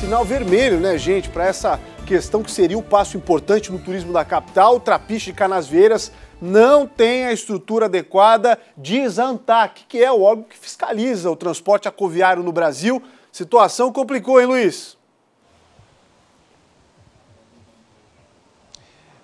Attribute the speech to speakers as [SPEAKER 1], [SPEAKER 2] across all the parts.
[SPEAKER 1] sinal vermelho, né, gente, para essa questão que seria um passo importante no turismo da capital. O Trapiche de Canasveiras não tem a estrutura adequada, diz a ANTAC, que é o órgão que fiscaliza o transporte acoviário no Brasil. Situação complicou, hein, Luiz?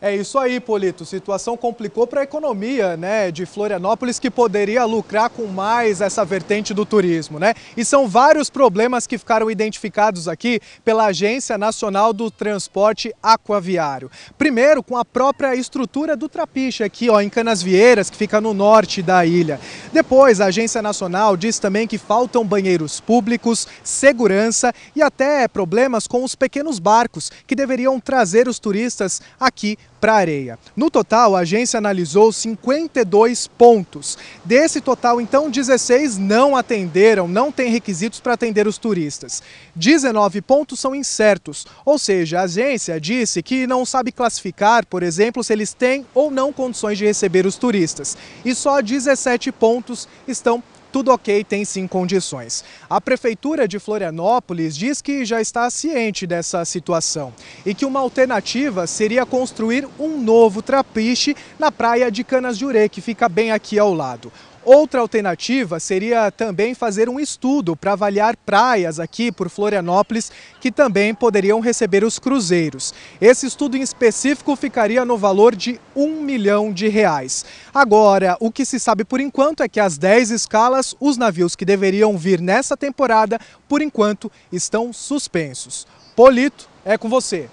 [SPEAKER 1] É isso aí,
[SPEAKER 2] Polito. Situação complicou para a economia né, de Florianópolis, que poderia lucrar com mais essa vertente do turismo. Né? E são vários problemas que ficaram identificados aqui pela Agência Nacional do Transporte Aquaviário. Primeiro, com a própria estrutura do Trapiche, aqui ó, em Canas Vieiras, que fica no norte da ilha. Depois, a Agência Nacional diz também que faltam banheiros públicos, segurança e até problemas com os pequenos barcos que deveriam trazer os turistas aqui para a areia. No total, a agência analisou 52 pontos. Desse total, então, 16 não atenderam, não tem requisitos para atender os turistas. 19 pontos são incertos, ou seja, a agência disse que não sabe classificar, por exemplo, se eles têm ou não condições de receber os turistas. E só 17 pontos estão tudo ok, tem sim condições. A Prefeitura de Florianópolis diz que já está ciente dessa situação e que uma alternativa seria construir um novo trapiche na praia de Canas de Ure, que fica bem aqui ao lado. Outra alternativa seria também fazer um estudo para avaliar praias aqui por Florianópolis que também poderiam receber os cruzeiros. Esse estudo em específico ficaria no valor de um milhão de reais. Agora, o que se sabe por enquanto é que as 10 escalas, os navios que deveriam vir nessa temporada, por enquanto, estão suspensos. Polito, é com você.